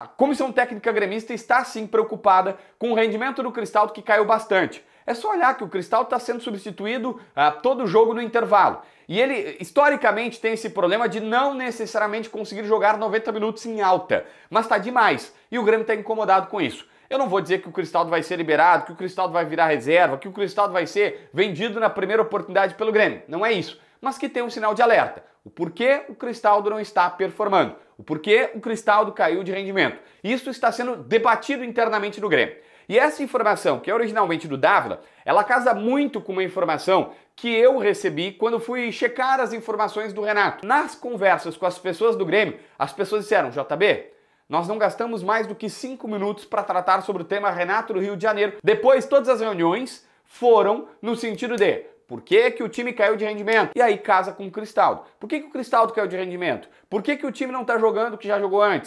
A comissão técnica gremista está sim preocupada com o rendimento do Cristaldo que caiu bastante. É só olhar que o Cristaldo está sendo substituído a uh, todo jogo no intervalo. E ele, historicamente, tem esse problema de não necessariamente conseguir jogar 90 minutos em alta. Mas está demais. E o Grêmio está incomodado com isso. Eu não vou dizer que o Cristaldo vai ser liberado, que o Cristaldo vai virar reserva, que o Cristaldo vai ser vendido na primeira oportunidade pelo Grêmio. Não é isso. Mas que tem um sinal de alerta. O porquê o Cristaldo não está performando. O porquê o Cristaldo caiu de rendimento. Isso está sendo debatido internamente no Grêmio. E essa informação, que é originalmente do Dávila, ela casa muito com uma informação que eu recebi quando fui checar as informações do Renato. Nas conversas com as pessoas do Grêmio, as pessoas disseram: JB, nós não gastamos mais do que cinco minutos para tratar sobre o tema Renato do Rio de Janeiro. Depois, todas as reuniões foram no sentido de por que, que o time caiu de rendimento? E aí casa com o Cristaldo. Por que, que o Cristaldo caiu de rendimento? Por que, que o time não está jogando o que já jogou antes?